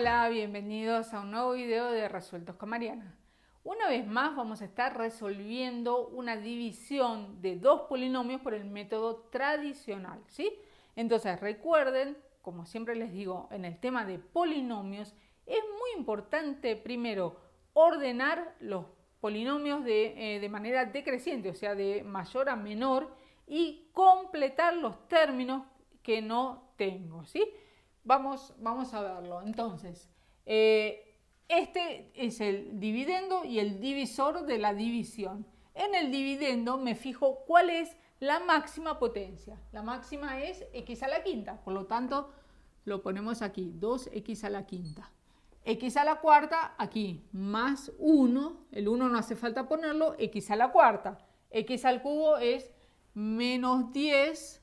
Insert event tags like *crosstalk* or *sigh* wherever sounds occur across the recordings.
Hola, bienvenidos a un nuevo video de Resueltos con Mariana. Una vez más vamos a estar resolviendo una división de dos polinomios por el método tradicional, ¿sí? Entonces recuerden, como siempre les digo, en el tema de polinomios es muy importante primero ordenar los polinomios de, eh, de manera decreciente, o sea, de mayor a menor, y completar los términos que no tengo, ¿sí? Vamos, a verlo. Entonces, eh, este es el dividendo y el divisor de la división. En el dividendo me fijo cuál es la máxima potencia. La máxima es x a la quinta, por lo tanto lo ponemos aquí, 2x a la quinta. x a la cuarta, aquí, más 1, el 1 no hace falta ponerlo, x a la cuarta. x al cubo es menos 10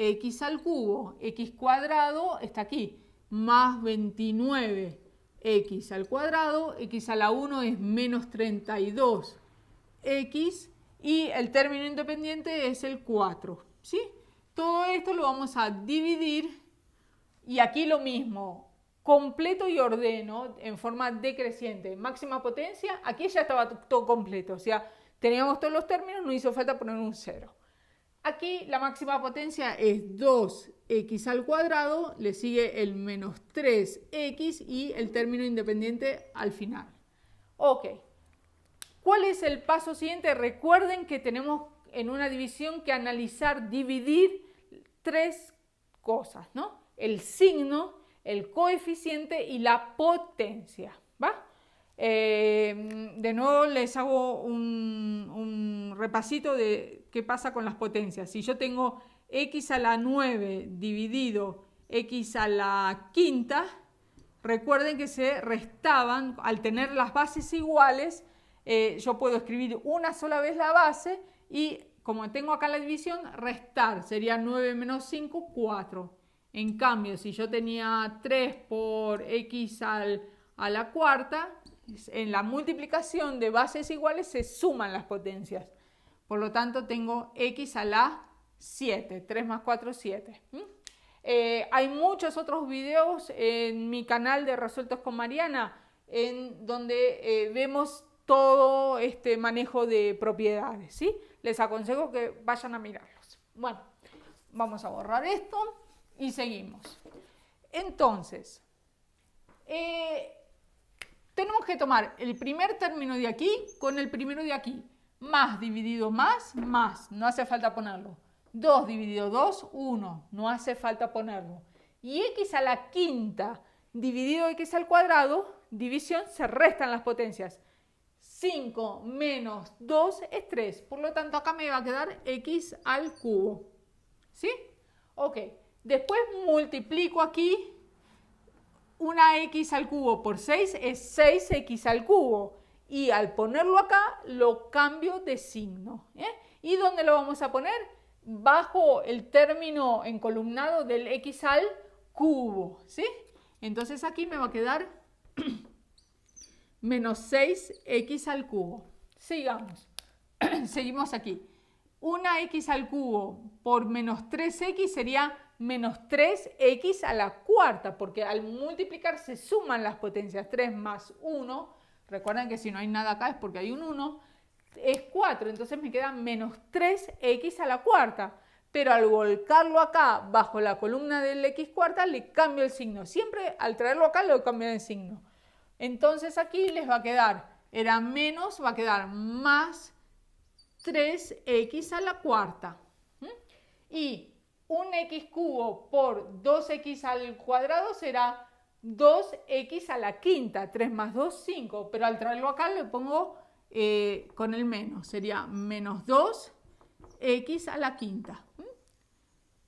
x al cubo, x cuadrado está aquí, más 29x al cuadrado, x a la 1 es menos 32x y el término independiente es el 4, ¿sí? Todo esto lo vamos a dividir y aquí lo mismo, completo y ordeno en forma decreciente, máxima potencia, aquí ya estaba todo completo, o sea, teníamos todos los términos, no hizo falta poner un 0. Aquí la máxima potencia es 2x al cuadrado, le sigue el menos 3x y el término independiente al final. Ok, ¿cuál es el paso siguiente? Recuerden que tenemos en una división que analizar, dividir tres cosas, ¿no? El signo, el coeficiente y la potencia, ¿va? Eh, de nuevo les hago un repasito de qué pasa con las potencias. Si yo tengo x a la 9 dividido x a la quinta, recuerden que se restaban, al tener las bases iguales, eh, yo puedo escribir una sola vez la base y como tengo acá la división, restar sería 9 menos 5, 4. En cambio, si yo tenía 3 por x a la cuarta, en la multiplicación de bases iguales se suman las potencias. Por lo tanto, tengo x a la 7. 3 más 4, 7. ¿Mm? Eh, hay muchos otros videos en mi canal de Resueltos con Mariana, en donde eh, vemos todo este manejo de propiedades. ¿sí? Les aconsejo que vayan a mirarlos. Bueno, vamos a borrar esto y seguimos. Entonces, eh, tenemos que tomar el primer término de aquí con el primero de aquí. Más dividido más, más. No hace falta ponerlo. 2 dividido 2, 1. No hace falta ponerlo. Y x a la quinta dividido x al cuadrado, división, se restan las potencias. 5 menos 2 es 3. Por lo tanto, acá me va a quedar x al cubo. ¿Sí? Ok. Después multiplico aquí una x al cubo por 6 es 6x al cubo y al ponerlo acá lo cambio de signo. ¿eh? ¿Y dónde lo vamos a poner? Bajo el término encolumnado del x al cubo. ¿sí? Entonces aquí me va a quedar *clears throat* menos 6x al cubo. Sigamos. *clears throat* Seguimos aquí. Una x al cubo por menos 3x sería menos 3x a la cuarta, porque al multiplicar se suman las potencias 3 más 1 Recuerden que si no hay nada acá es porque hay un 1. Es 4, entonces me queda menos 3x a la cuarta. Pero al volcarlo acá bajo la columna del x cuarta le cambio el signo. Siempre al traerlo acá le cambio el signo. Entonces aquí les va a quedar, era menos, va a quedar más 3x a la cuarta. ¿Mm? Y un x cubo por 2x al cuadrado será 2x a la quinta, 3 más 2, 5, pero al traerlo acá le pongo eh, con el menos, sería menos 2x a la quinta. ¿Mm?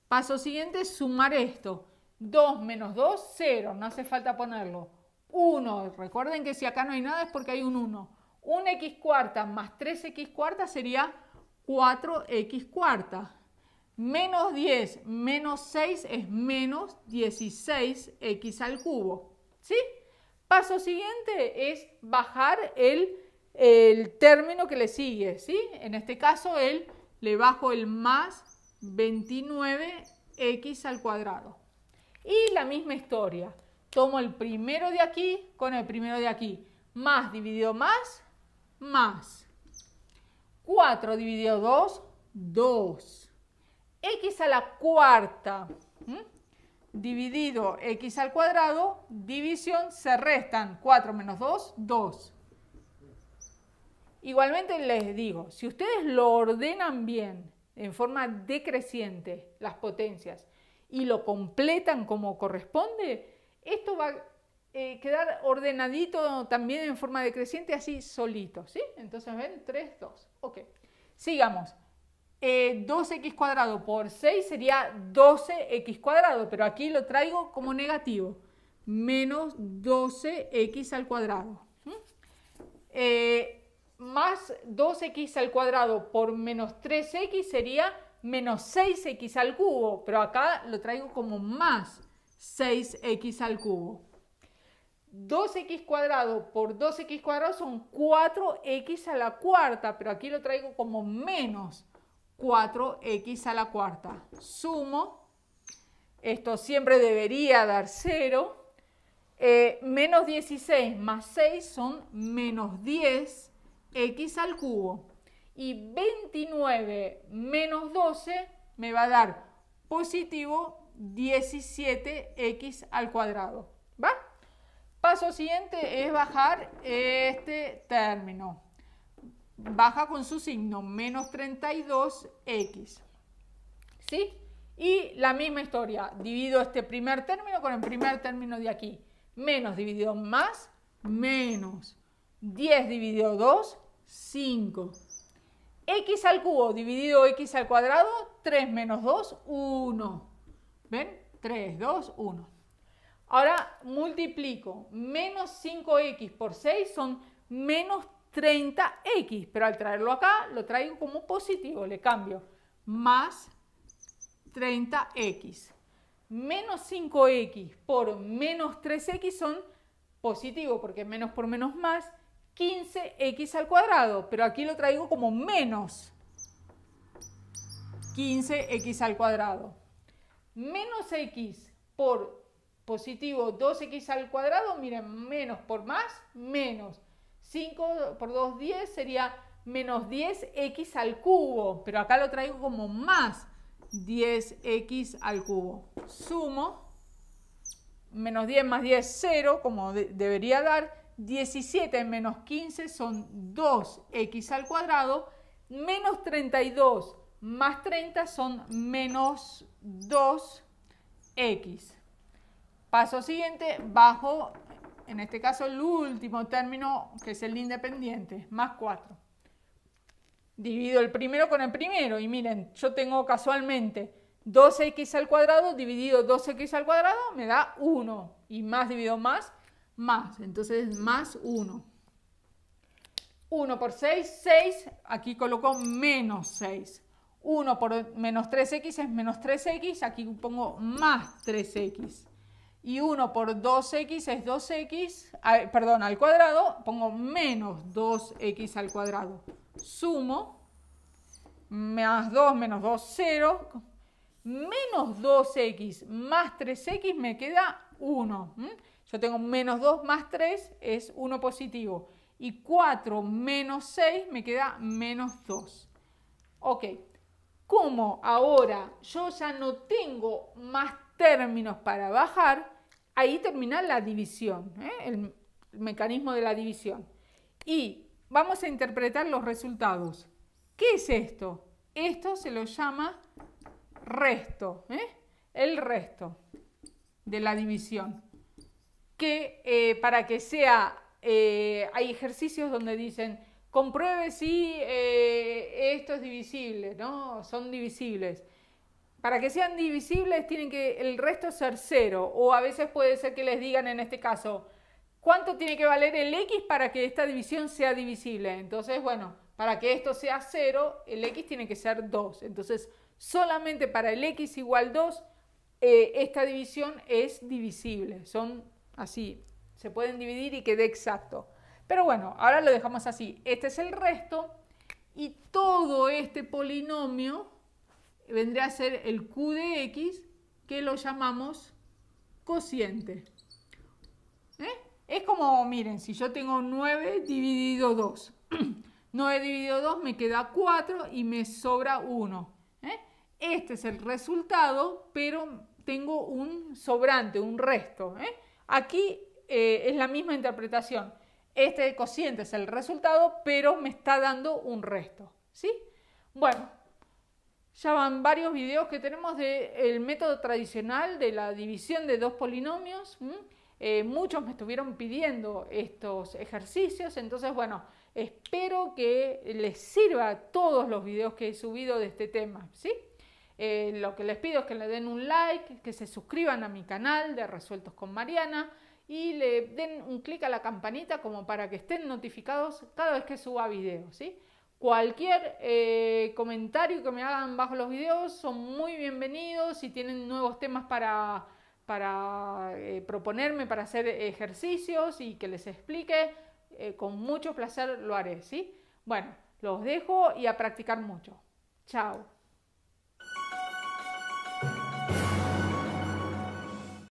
Paso siguiente, sumar esto. 2 menos 2, 0, no hace falta ponerlo. 1, recuerden que si acá no hay nada es porque hay un 1. 1x cuarta más 3x cuarta sería 4x cuarta. Menos 10 menos 6 es menos 16x al cubo. ¿Sí? Paso siguiente es bajar el, término que le sigue. ¿Sí? En este caso, él le bajo el más 29x al cuadrado. Y la misma historia. Tomo el primero de aquí con el primero de aquí. Más dividido más, más. 4 dividido 2, 2 x a la cuarta dividido x al cuadrado, división, se restan 4 menos 2, 2. Igualmente les digo, si ustedes lo ordenan bien, en forma decreciente, las potencias, y lo completan como corresponde, esto va a eh, quedar ordenadito también en forma decreciente, así solito, ¿sí? Entonces, ¿ven? 3, 2. Ok. Sigamos. 2x eh, cuadrado por 6 sería 12x cuadrado, pero aquí lo traigo como negativo, menos 12x al cuadrado. ¿Mm? Eh, más 2x al cuadrado por menos 3x sería menos 6x al cubo, pero acá lo traigo como más 6x al cubo. 2x cuadrado por 2x cuadrado son 4x a la cuarta, pero aquí lo traigo como menos 4x a la cuarta. Sumo, esto siempre debería dar 0. Eh, menos 16 más 6 son menos 10 x al cubo. Y 29 menos 12 me va a dar positivo 17x al cuadrado. ¿Va? Paso siguiente es bajar este término baja con su signo, menos 32x. ¿Sí? Y la misma historia, divido este primer término con el primer término de aquí. Menos dividido más, menos. 10 dividido 2, 5. x al cubo dividido x al cuadrado, 3 menos 2, 1. ¿Ven? 3, 2, 1. Ahora multiplico menos 5x por 6 son menos 3X. 30x, pero al traerlo acá lo traigo como positivo, le cambio más 30x. Menos 5x por menos 3x son positivo, porque menos por menos más, 15x al cuadrado, pero aquí lo traigo como menos 15x al cuadrado. Menos x por positivo 2x al cuadrado, miren, menos por más, menos 5 por 2, 10 sería menos 10x al cubo, pero acá lo traigo como más 10x al cubo. Sumo, menos 10 más 10, 0, como debería dar. 17 menos 15 son 2x al cuadrado, menos 32 más 30 son menos 2x. Paso siguiente, bajo en este caso el último término, que es el independiente, más 4. Divido el primero con el primero y miren, yo tengo casualmente 2x al cuadrado dividido 2x al cuadrado me da 1 y más dividido más, más, entonces más 1. 1 por 6, 6, aquí coloco menos 6. 1 por menos 3x es menos 3x, aquí pongo más 3x y 1 por 2x es 2x, perdón, al cuadrado, pongo menos 2x al cuadrado. Sumo, más 2 menos 2, 0, menos 2x más 3x me queda 1. Yo tengo menos 2 más 3 es 1 positivo. Y 4 menos 6 me queda menos 2. Ok, como ahora yo ya no tengo más términos para bajar, Ahí termina la división, ¿eh? el, mecanismo de la división. Y vamos a interpretar los resultados. ¿Qué es esto? Esto se lo llama resto, ¿eh? el resto de la división. Que eh, para que sea, hay ejercicios donde dicen, compruebe si esto es divisible, ¿no? Son divisibles. Para que sean divisibles tienen que el resto ser cero o a veces puede ser que les digan en este caso cuánto tiene que valer el x para que esta división sea divisible. Entonces, bueno, para que esto sea cero, el x tiene que ser 2. Entonces, solamente para el x igual 2, eh, esta división es divisible. Son así, se pueden dividir y quede exacto. Pero bueno, ahora lo dejamos así. Este es el resto y todo este polinomio vendría a ser el Q de X, que lo llamamos cociente. ¿Eh? Es como, miren, si yo tengo 9 dividido 2. 9 *clears throat* dividido 2 me queda 4 y me sobra 1. ¿Eh? Este es el resultado, pero tengo un sobrante, un resto. ¿Eh? Aquí es la misma interpretación. Este cociente es el resultado, pero me está dando un resto. ¿Sí? Bueno, ya van varios videos que tenemos del método tradicional de la división de dos polinomios. Eh, muchos me estuvieron pidiendo estos ejercicios, entonces bueno, espero que les sirva todos los videos que he subido de este tema, ¿sí? Eh, lo que les pido es que le den un like, que se suscriban a mi canal de Resueltos con Mariana y le den un clic a la campanita como para que estén notificados cada vez que suba videos, ¿sí? Cualquier eh, comentario que me hagan bajo los videos son muy bienvenidos. Si tienen nuevos temas para, eh, proponerme, para hacer ejercicios y que les explique, eh, con mucho placer lo haré, ¿sí? Bueno, los dejo y a practicar mucho. Chao.